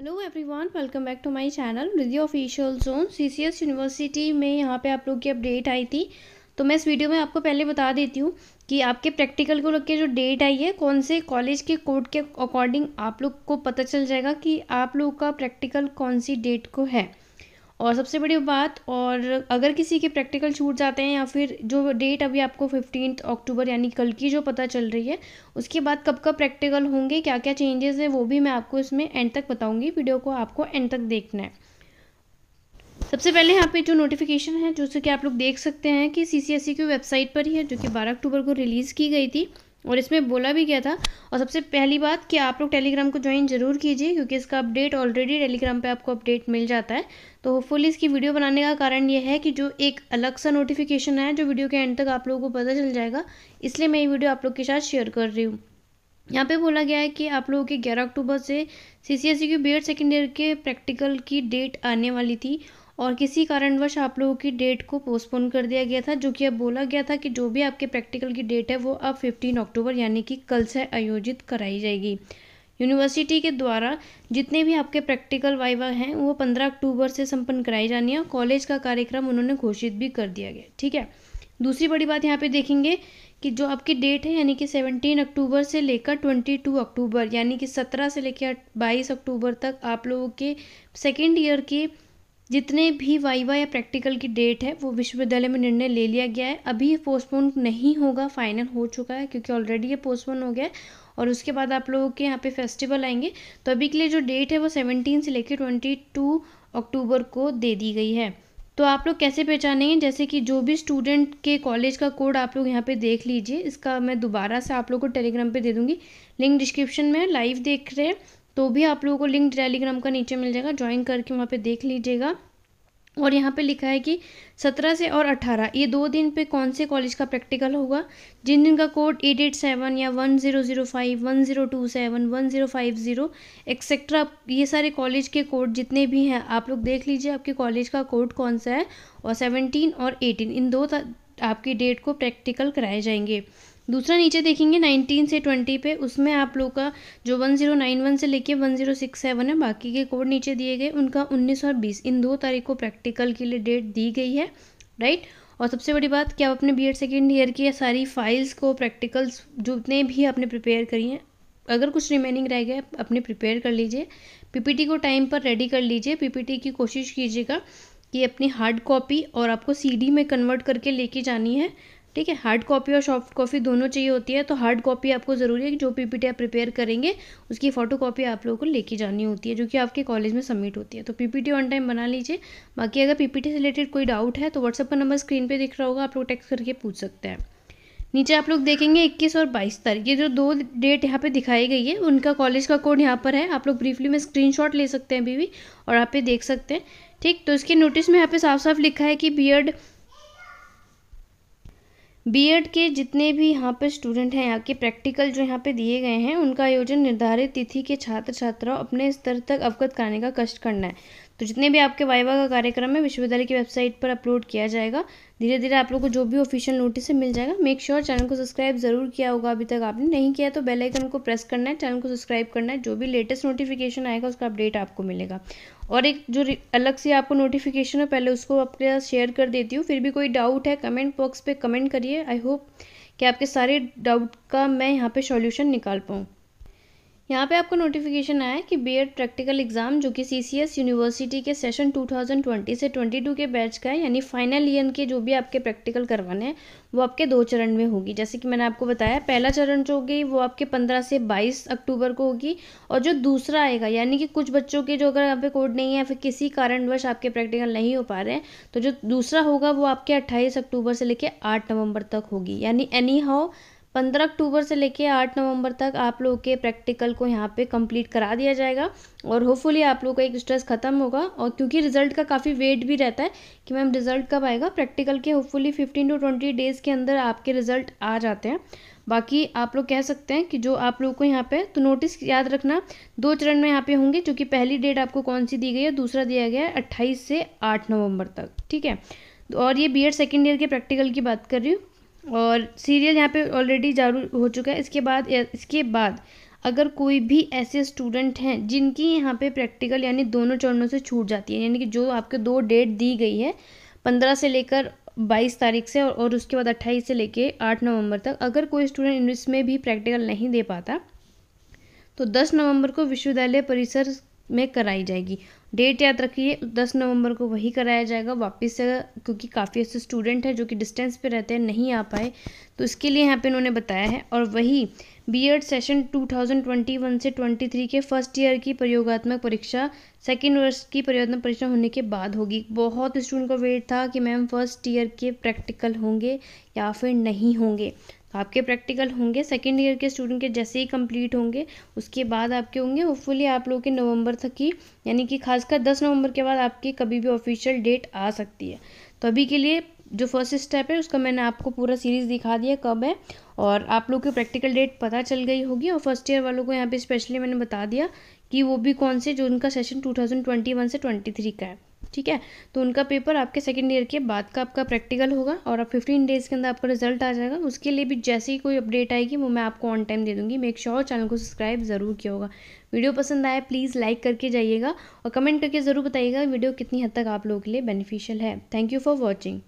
hello everyone welcome back to my channel review official zone CCS university में यहाँ पे आप लोग की अपडेट आई थी तो मैं इस वीडियो में आपको पहले बता देती हूँ कि आपके प्रैक्टिकल को लग के जो डेट आई है कौन से कॉलेज के कोड के अकॉर्डिंग आप लोग को पता चल जाएगा कि आप लोग का प्रैक्टिकल कौन सी डेट को है और सबसे बड़ी बात और अगर किसी के प्रैक्टिकल छूट जाते हैं या फिर जो डेट अभी आपको फिफ्टीन अक्टूबर यानी कल की जो पता चल रही है उसके बाद कब कब प्रैक्टिकल होंगे क्या क्या चेंजेस है वो भी मैं आपको इसमें एंड तक बताऊँगी वीडियो को आपको एंड तक देखना है सबसे पहले यहाँ पे जो नोटिफिकेशन है जो कि आप लोग देख सकते हैं कि सी e की वेबसाइट पर ही है जो कि बारह अक्टूबर को रिलीज़ की गई थी और इसमें बोला भी गया था और सबसे पहली बात कि आप लोग टेलीग्राम को ज्वाइन जरूर कीजिए क्योंकि इसका अपडेट ऑलरेडी टेलीग्राम पे आपको अपडेट मिल जाता है तो होपफुली इसकी वीडियो बनाने का कारण ये है कि जो एक अलग सा नोटिफिकेशन है जो वीडियो के एंड तक आप लोगों को पता चल जाएगा इसलिए मैं ये वीडियो आप लोग के साथ शेयर कर रही हूँ यहाँ पे बोला गया है कि आप लोगों के 11 अक्टूबर से सी सी एस के बी एड सेकेंड ईयर के प्रैक्टिकल की डेट आने वाली थी और किसी कारणवश आप लोगों की डेट को पोस्टपोन कर दिया गया था जो कि अब बोला गया था कि जो भी आपके प्रैक्टिकल की डेट है वो अब 15 अक्टूबर यानी कि कल से आयोजित कराई जाएगी यूनिवर्सिटी के द्वारा जितने भी आपके प्रैक्टिकल वाइवा हैं वो 15 अक्टूबर से संपन्न कराई जानी है कॉलेज का कार्यक्रम उन्होंने घोषित भी कर दिया गया ठीक है दूसरी बड़ी बात यहाँ पे देखेंगे कि जो आपकी डेट है यानी कि सेवनटीन अक्टूबर से लेकर टू अक्टूबर यानी कि सत्रह से लेकर बाईस अक्टूबर तक आप लोगों के सेकेंड ईयर के जितने भी वाइवा या प्रैक्टिकल की डेट है वो विश्वविद्यालय में निर्णय ले लिया गया है अभी ये पोस्टपोन नहीं होगा फाइनल हो चुका है क्योंकि ऑलरेडी ये पोस्टपोन हो गया है और उसके बाद आप लोगों के यहाँ पे फेस्टिवल आएंगे तो अभी के लिए जो डेट है वो सेवनटीन से लेकर ट्वेंटी टू अक्टूबर को दे दी गई है तो आप लोग कैसे पहचानेंगे जैसे कि जो भी स्टूडेंट के कॉलेज का कोड आप लोग यहाँ पे देख लीजिए इसका मैं दोबारा से आप लोग को टेलीग्राम पे दे दूँगी लिंक डिस्क्रिप्शन में लाइव देख रहे हैं तो भी आप लोगों को लिंक टेलीग्राम का नीचे मिल जाएगा ज्वाइन करके वहाँ पे देख लीजिएगा और यहाँ पे लिखा है कि सत्रह से और अठारह ये दो दिन पे कौन से कॉलेज का प्रैक्टिकल होगा जिन दिन का कोड एट एट सेवन या one zero zero five one zero two seven one zero five zero etcetera ये सारे कॉलेज के कोड जितने भी हैं आप लोग देख लीजिए आपके कॉलेज का कोड कौन सा है और सेवनटीन और एटीन इन दो आपकी डेट को प्रैक्टिकल कराए जाएंगे दूसरा नीचे देखेंगे नाइनटीन से ट्वेंटी पे उसमें आप लोग का जो वन जीरो नाइन वन से लेके वन जीरो सिक्स सेवन है बाकी के कोड नीचे दिए गए उनका उन्नीस और बीस इन दो तारीख को प्रैक्टिकल के लिए डेट दी गई है राइट और सबसे बड़ी बात कि आप अपने बी एड सेकेंड ईयर की सारी फाइल्स को प्रैक्टिकल्स जितने भी आपने प्रिपेयर करी हैं अगर कुछ रिमेनिंग रह गया अपने प्रिपेयर कर लीजिए पीपीटी को टाइम पर रेडी कर लीजिए पीपीटी की कोशिश कीजिएगा कि अपनी हार्ड कॉपी और आपको सीडी में कन्वर्ट करके लेके जानी है ठीक है हार्ड कॉपी और सॉफ्ट कॉपी दोनों चाहिए होती है तो हार्ड कॉपी आपको ज़रूरी है कि जो पीपीटी आप प्रिपेयर करेंगे उसकी फ़ोटो कॉपी आप लोगों को लेके जानी होती है जो कि आपके कॉलेज में सबमिट होती है तो पीपीटी ऑन टाइम बना लीजिए बाकी अगर पीपीटी से रिलेटेड कोई डाउट है तो व्हाट्सएप का नंबर स्क्रीन पर दिख रहा होगा आप लोग टेक्स्ट करके पूछ सकते हैं नीचे आप लोग देखेंगे 21 और 22 तारीख ये जो दो डेट यहाँ पे दिखाई गई है उनका कॉलेज का कोड यहाँ पर है आप लोग ब्रीफली में स्क्रीनशॉट ले सकते हैं अभी भी और आप पे देख सकते हैं ठीक तो इसके नोटिस में यहाँ पे साफ साफ लिखा है कि बीएड बीएड के जितने भी यहाँ पे स्टूडेंट हैं यहाँ के प्रैक्टिकल जो यहाँ पे दिए गए हैं उनका आयोजन निर्धारित तिथि के छात्र छात्राओं अपने स्तर तक अवगत कराने का कष्ट करना है तो जितने भी आपके वाइवा का कार्यक्रम है विश्वविद्यालय की वेबसाइट पर अपलोड किया जाएगा धीरे धीरे आप लोग को जो भी ऑफिशियल नोटिस है मिल जाएगा मेक श्योर चैनल को सब्सक्राइब जरूर किया होगा अभी तक आपने नहीं किया तो बेल आइकन को प्रेस करना है चैनल को सब्सक्राइब करना है जो भी लेटेस्ट नोटिफिकेशन आएगा उसका अपडेट आपको मिलेगा और एक जो अलग से आपको नोटिफिकेशन है पहले उसको आपके साथ शेयर कर देती हूँ फिर भी कोई डाउट है कमेंट बॉक्स पर कमेंट करिए आई होप कि आपके सारे डाउट का मैं यहाँ पर सॉल्यूशन निकाल पाऊँ यहाँ पे आपको नोटिफिकेशन आया है कि बी प्रैक्टिकल एग्ज़ाम जो कि सीसीएस यूनिवर्सिटी के सेशन 2020 से 22 के बैच का है यानी फाइनल ईयर के जो भी आपके प्रैक्टिकल करवाने हैं वो आपके दो चरण में होगी जैसे कि मैंने आपको बताया पहला चरण जो होगी वो आपके 15 से 22 अक्टूबर को होगी और जो दूसरा आएगा यानी कि कुछ बच्चों के जो अगर यहाँ पे कोड नहीं है फिर किसी कारणवश आपके प्रैक्टिकल नहीं हो पा रहे हैं तो जो दूसरा होगा वो आपके अट्ठाईस अक्टूबर से लेकर आठ नवम्बर तक होगी यानी एनी हाउ पंद्रह अक्टूबर से लेके आठ नवंबर तक आप लोग के प्रैक्टिकल को यहाँ पे कंप्लीट करा दिया जाएगा और होपफुली आप लोगों का एक स्ट्रेस खत्म होगा और क्योंकि रिजल्ट का काफ़ी वेट भी रहता है कि मैम रिजल्ट कब आएगा प्रैक्टिकल के hopefully fifteen to twenty days के अंदर आपके रिजल्ट आ जाते हैं बाकी आप लोग कह सकते हैं कि जो आप लोग को यहाँ पे तो नोटिस याद रखना दो चरण में यहाँ पे होंगे क्योंकि पहली डेट आपको कौन सी दी गई है दूसरा दिया गया है अट्ठाईस से आठ नवंबर तक ठीक है और ये बी एड सेकेंड ईयर के प्रैक्टिकल की बात कर रही हूँ और सीरियल यहाँ पे ऑलरेडी जारू हो चुका है इसके बाद इसके बाद अगर कोई भी ऐसे स्टूडेंट हैं जिनकी यहाँ पे प्रैक्टिकल यानी दोनों चरणों से छूट जाती है यानी कि जो आपके दो डेट दी गई है पंद्रह से लेकर बाईस तारीख से और, और उसके बाद अट्ठाईस से लेकर आठ नवंबर तक अगर कोई स्टूडेंट इसमें भी प्रैक्टिकल नहीं दे पाता तो दस नवंबर को विश्वविद्यालय परिसर में कराई जाएगी डेट याद रखिए दस नवंबर को वही कराया जाएगा वापस से क्योंकि काफ़ी ऐसे स्टूडेंट हैं जो कि डिस्टेंस पे रहते हैं नहीं आ पाए तो इसके लिए यहाँ पे इन्होंने बताया है और वही बीएड सेशन 2021 से 23 के फर्स्ट ईयर की प्रयोगात्मक परीक्षा सेकेंड वर्ष की प्रयोगात्मक परीक्षा होने के बाद होगी बहुत स्टूडेंट को वेट था कि मैम फर्स्ट ईयर के प्रैक्टिकल होंगे या फिर नहीं होंगे तो आपके प्रैक्टिकल होंगे सेकेंड ईयर के स्टूडेंट के जैसे ही कंप्लीट होंगे उसके बाद आपके होंगे होपफुली आप लोगों के नवंबर तक ही यानी कि खासकर दस नवंबर के बाद आपकी कभी भी ऑफिशियल डेट आ सकती है तो अभी के लिए जो फर्स्ट स्टेप है उसका मैंने आपको पूरा सीरीज़ दिखा दिया कब है और आप लोग की प्रैक्टिकल डेट पता चल गई होगी और फर्स्ट ईयर वालों को यहाँ पे स्पेशली मैंने बता दिया कि वो भी कौन से जो उनका सेशन 2021 से 23 का है ठीक है तो उनका पेपर आपके सेकेंड ईयर के बाद का आपका प्रैक्टिकल होगा और आप फिफ्टीन डेज़ के अंदर आपका रिजल्ट आ जाएगा उसके लिए भी जैसे ही कोई अपडेट आएगी वो मैं आपको ऑन टाइम दे दूँगी मेक श्योर चैनल को सब्सक्राइब ज़रूर किया होगा वीडियो पसंद आया प्लीज़ लाइक करके जाइएगा और कमेंट करके ज़रूर बताइएगा वीडियो कितनी हद तक आप लोगों के लिए बेनिफिशियल है थैंक यू फॉर वॉचिंग